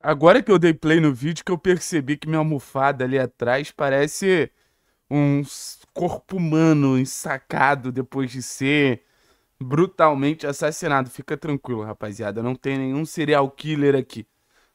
Agora que eu dei play no vídeo, que eu percebi que minha almofada ali atrás parece um corpo humano ensacado depois de ser brutalmente assassinado. Fica tranquilo, rapaziada. Não tem nenhum serial killer aqui.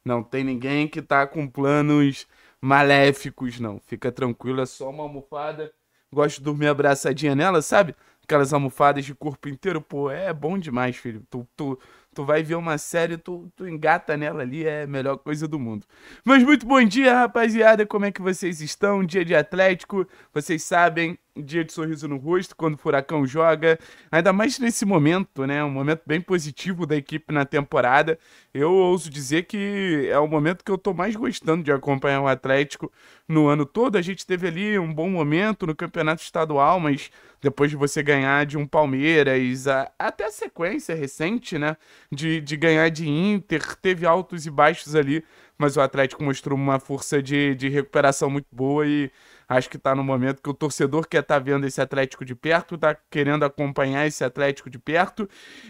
Não tem ninguém que tá com planos maléficos, não. Fica tranquilo, é só uma almofada. Gosto de dormir abraçadinha nela, sabe? Aquelas almofadas de corpo inteiro. Pô, é bom demais, filho. Tu, tu, tu vai ver uma série, tu, tu engata nela ali, é a melhor coisa do mundo. Mas muito bom dia, rapaziada, como é que vocês estão? Dia de Atlético, vocês sabem, dia de sorriso no rosto quando o Furacão joga, ainda mais nesse momento, né? Um momento bem positivo da equipe na temporada. Eu ouso dizer que é o momento que eu tô mais gostando de acompanhar o Atlético no ano todo. A gente teve ali um bom momento no campeonato estadual, mas depois de você ganhar de um Palmeiras, a... até a sequência recente, né? de, de ganhar de Inter, teve altos e baixos ali, mas o Atlético mostrou uma força de, de recuperação muito boa e acho que está no momento que o torcedor quer estar tá vendo esse Atlético de perto, está querendo acompanhar esse Atlético de perto.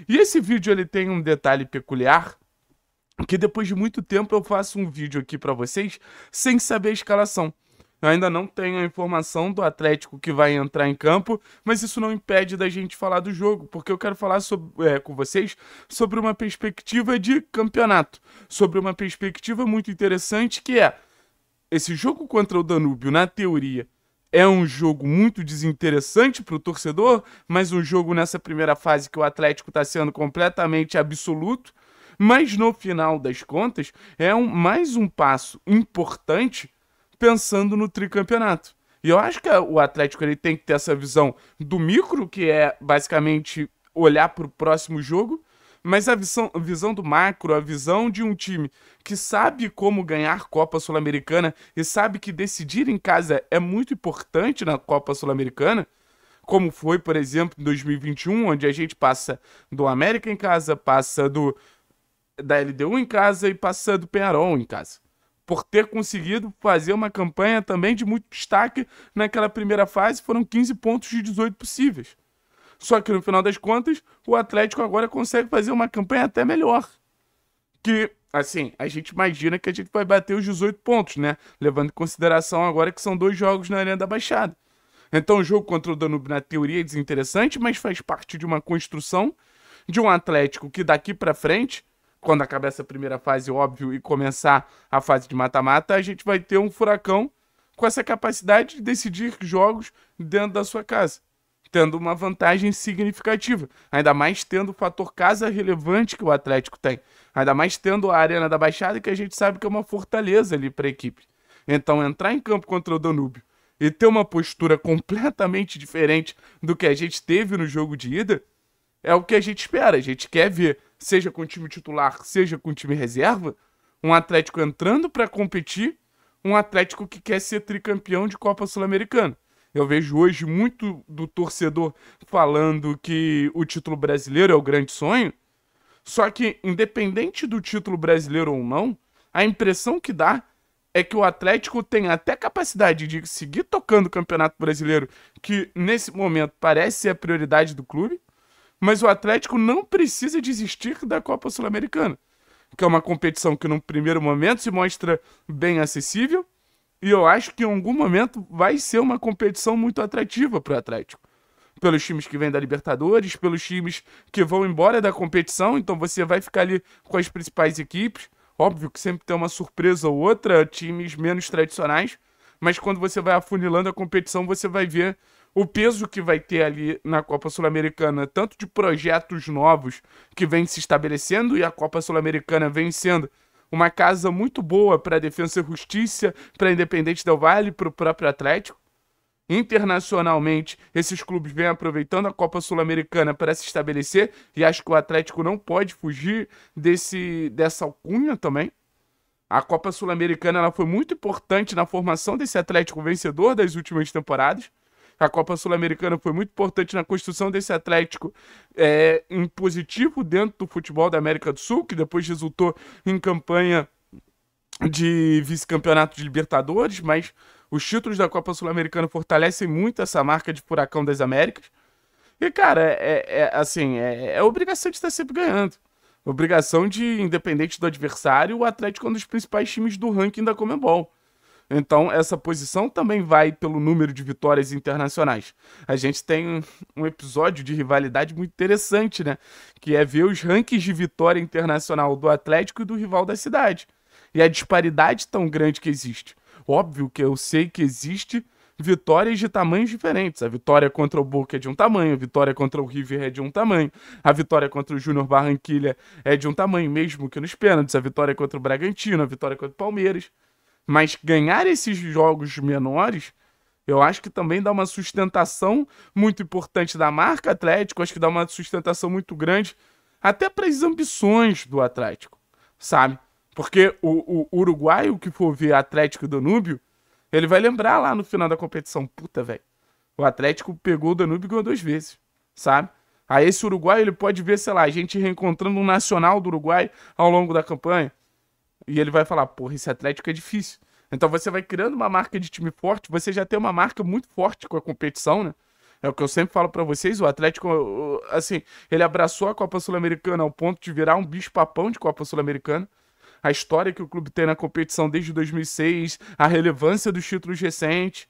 E esse vídeo ele tem um detalhe peculiar, que depois de muito tempo eu faço um vídeo aqui para vocês sem saber a escalação. Eu ainda não tenho a informação do Atlético que vai entrar em campo, mas isso não impede da gente falar do jogo, porque eu quero falar sobre, é, com vocês sobre uma perspectiva de campeonato, sobre uma perspectiva muito interessante que é esse jogo contra o Danúbio, na teoria, é um jogo muito desinteressante para o torcedor, mas um jogo nessa primeira fase que o Atlético está sendo completamente absoluto. Mas no final das contas, é um, mais um passo importante pensando no tricampeonato. E eu acho que o Atlético ele tem que ter essa visão do micro, que é basicamente olhar para o próximo jogo, mas a visão, a visão do macro, a visão de um time que sabe como ganhar Copa Sul-Americana e sabe que decidir em casa é muito importante na Copa Sul-Americana, como foi, por exemplo, em 2021, onde a gente passa do América em casa, passa do da LDU em casa e passa do Penharol em casa por ter conseguido fazer uma campanha também de muito destaque naquela primeira fase, foram 15 pontos de 18 possíveis. Só que no final das contas, o Atlético agora consegue fazer uma campanha até melhor. Que, assim, a gente imagina que a gente vai bater os 18 pontos, né? Levando em consideração agora que são dois jogos na Arena da Baixada. Então o jogo contra o Danube na teoria é desinteressante, mas faz parte de uma construção de um Atlético que daqui para frente quando acabar essa primeira fase, óbvio, e começar a fase de mata-mata, a gente vai ter um furacão com essa capacidade de decidir jogos dentro da sua casa, tendo uma vantagem significativa, ainda mais tendo o fator casa relevante que o Atlético tem, ainda mais tendo a Arena da Baixada, que a gente sabe que é uma fortaleza ali para a equipe. Então, entrar em campo contra o Danúbio e ter uma postura completamente diferente do que a gente teve no jogo de ida é o que a gente espera, a gente quer ver seja com o time titular, seja com o time reserva, um Atlético entrando para competir, um Atlético que quer ser tricampeão de Copa Sul-Americana. Eu vejo hoje muito do torcedor falando que o título brasileiro é o grande sonho. Só que, independente do título brasileiro ou não, a impressão que dá é que o Atlético tem até capacidade de seguir tocando o Campeonato Brasileiro, que nesse momento parece ser a prioridade do clube, mas o Atlético não precisa desistir da Copa Sul-Americana, que é uma competição que, num primeiro momento, se mostra bem acessível, e eu acho que em algum momento vai ser uma competição muito atrativa para o Atlético. Pelos times que vêm da Libertadores, pelos times que vão embora da competição, então você vai ficar ali com as principais equipes. Óbvio que sempre tem uma surpresa ou outra, times menos tradicionais, mas quando você vai afunilando a competição, você vai ver o peso que vai ter ali na Copa Sul-Americana, tanto de projetos novos que vêm se estabelecendo e a Copa Sul-Americana vem sendo uma casa muito boa para a Defesa e Justiça, para Independente Del Vale, para o próprio Atlético. Internacionalmente, esses clubes vêm aproveitando a Copa Sul-Americana para se estabelecer e acho que o Atlético não pode fugir desse dessa alcunha também. A Copa Sul-Americana ela foi muito importante na formação desse Atlético vencedor das últimas temporadas a Copa Sul-Americana foi muito importante na construção desse Atlético é, em positivo dentro do futebol da América do Sul, que depois resultou em campanha de vice-campeonato de Libertadores, mas os títulos da Copa Sul-Americana fortalecem muito essa marca de furacão das Américas. E, cara, é, é assim, é, é obrigação de estar sempre ganhando. Obrigação de, independente do adversário, o Atlético é um dos principais times do ranking da Comembol. Então, essa posição também vai pelo número de vitórias internacionais. A gente tem um episódio de rivalidade muito interessante, né? Que é ver os rankings de vitória internacional do Atlético e do rival da cidade. E a disparidade tão grande que existe. Óbvio que eu sei que existe vitórias de tamanhos diferentes. A vitória contra o Boca é de um tamanho, a vitória contra o River é de um tamanho, a vitória contra o Júnior Barranquilha é de um tamanho, mesmo que nos pênaltis, a vitória contra o Bragantino, a vitória contra o Palmeiras. Mas ganhar esses jogos menores, eu acho que também dá uma sustentação muito importante da marca Atlético, acho que dá uma sustentação muito grande até para as ambições do Atlético, sabe? Porque o, o uruguaio que for ver Atlético e Danúbio, ele vai lembrar lá no final da competição, puta, velho. O Atlético pegou o Danúbio e ganhou duas vezes, sabe? Aí esse uruguaio ele pode ver, sei lá, a gente reencontrando um nacional do Uruguai ao longo da campanha. E ele vai falar, porra, esse Atlético é difícil. Então você vai criando uma marca de time forte, você já tem uma marca muito forte com a competição, né? É o que eu sempre falo para vocês, o Atlético, assim, ele abraçou a Copa Sul-Americana ao ponto de virar um bicho-papão de Copa Sul-Americana. A história que o clube tem na competição desde 2006, a relevância dos títulos recentes,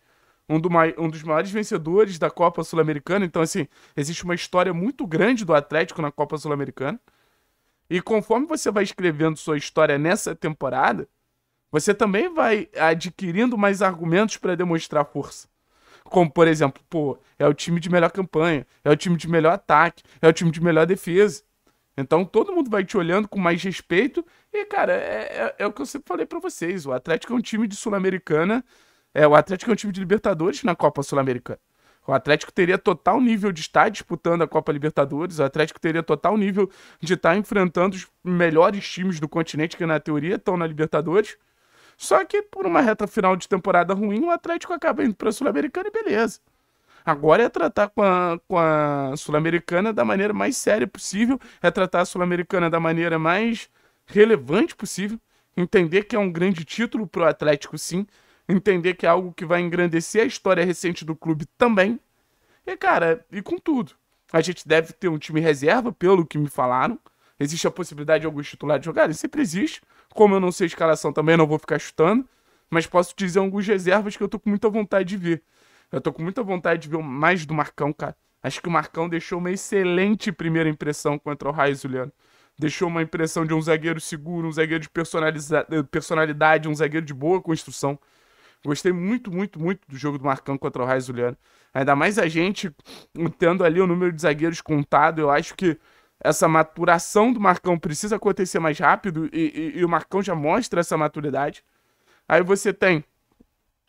um, do um dos maiores vencedores da Copa Sul-Americana. Então, assim, existe uma história muito grande do Atlético na Copa Sul-Americana. E conforme você vai escrevendo sua história nessa temporada, você também vai adquirindo mais argumentos para demonstrar força. Como, por exemplo, pô, é o time de melhor campanha, é o time de melhor ataque, é o time de melhor defesa. Então todo mundo vai te olhando com mais respeito. E, cara, é, é, é o que eu sempre falei para vocês: o Atlético é um time de Sul-Americana, é, o Atlético é um time de Libertadores na Copa Sul-Americana. O Atlético teria total nível de estar disputando a Copa Libertadores, o Atlético teria total nível de estar enfrentando os melhores times do continente que, na teoria, estão na Libertadores. Só que por uma reta final de temporada ruim, o Atlético acaba indo para a Sul-Americana e beleza. Agora é tratar com a, a Sul-Americana da maneira mais séria possível, é tratar a Sul-Americana da maneira mais relevante possível, entender que é um grande título para o Atlético, sim, entender que é algo que vai engrandecer a história recente do clube também. E, cara, e com tudo. A gente deve ter um time reserva, pelo que me falaram. Existe a possibilidade de alguns titulares jogarem? Sempre existe. Como eu não sei a escalação também, não vou ficar chutando. Mas posso dizer alguns reservas que eu tô com muita vontade de ver. Eu tô com muita vontade de ver mais do Marcão, cara. Acho que o Marcão deixou uma excelente primeira impressão contra o Raio Zuliano. Deixou uma impressão de um zagueiro seguro, um zagueiro de personalidade, um zagueiro de boa construção. Gostei muito, muito, muito do jogo do Marcão contra o Raiz Juliano. Ainda mais a gente tendo ali o número de zagueiros contado. Eu acho que essa maturação do Marcão precisa acontecer mais rápido e, e, e o Marcão já mostra essa maturidade. Aí você tem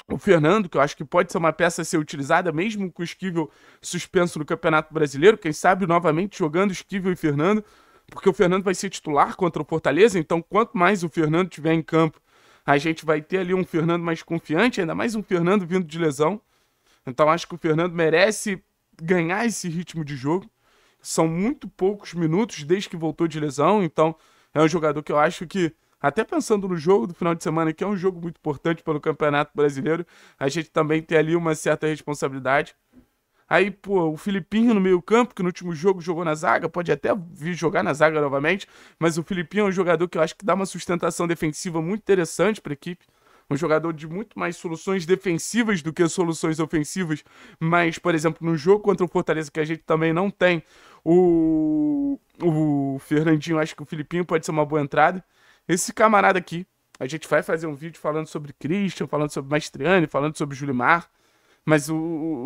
o Fernando, que eu acho que pode ser uma peça a ser utilizada, mesmo com o Esquivel suspenso no Campeonato Brasileiro, quem sabe novamente jogando Esquivel e Fernando, porque o Fernando vai ser titular contra o Fortaleza, então quanto mais o Fernando tiver em campo, a gente vai ter ali um Fernando mais confiante, ainda mais um Fernando vindo de lesão. Então acho que o Fernando merece ganhar esse ritmo de jogo. São muito poucos minutos desde que voltou de lesão, então é um jogador que eu acho que, até pensando no jogo do final de semana, que é um jogo muito importante pelo Campeonato Brasileiro, a gente também tem ali uma certa responsabilidade. Aí, pô, o Filipinho no meio-campo, que no último jogo jogou na zaga, pode até vir jogar na zaga novamente, mas o Filipinho é um jogador que eu acho que dá uma sustentação defensiva muito interessante para a equipe. Um jogador de muito mais soluções defensivas do que soluções ofensivas, mas, por exemplo, no jogo contra o Fortaleza, que a gente também não tem, o, o Fernandinho, acho que o Filipinho pode ser uma boa entrada. Esse camarada aqui, a gente vai fazer um vídeo falando sobre Christian, falando sobre Mastriani, falando sobre Julimar. Mas o,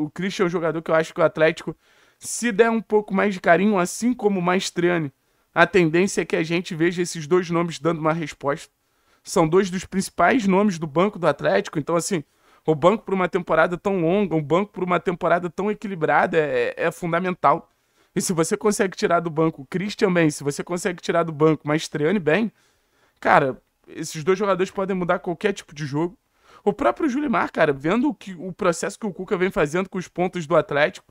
o Christian é um jogador que eu acho que o Atlético, se der um pouco mais de carinho, assim como o Maestriani, a tendência é que a gente veja esses dois nomes dando uma resposta. São dois dos principais nomes do banco do Atlético, então assim, o banco para uma temporada tão longa, um banco para uma temporada tão equilibrada é, é, é, fundamental. E se você consegue tirar do banco o Christian bem, se você consegue tirar do banco o Maestriani bem, cara, esses dois jogadores podem mudar qualquer tipo de jogo. O próprio Julimar, cara, vendo o, que, o processo que o Cuca vem fazendo com os pontos do Atlético,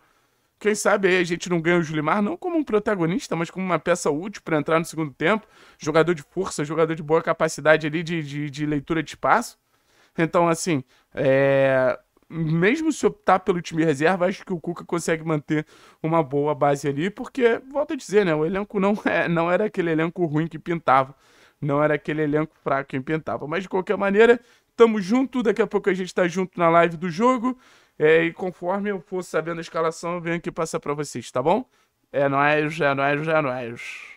quem sabe aí a gente não ganha o Julimar não como um protagonista, mas como uma peça útil para entrar no segundo tempo. Jogador de força, jogador de boa capacidade ali de, de, de leitura de espaço. Então, assim, é... mesmo se optar pelo time reserva, acho que o Cuca consegue manter uma boa base ali, porque, volto a dizer, né? O elenco não, é, não era aquele elenco ruim que pintava. Não era aquele elenco fraco que pintava. Mas, de qualquer maneira, Tamo junto, daqui a pouco a gente tá junto na live do jogo. É, e conforme eu for sabendo a escalação, eu venho aqui passar para vocês, tá bom? É nóis, é nóis, é nóis.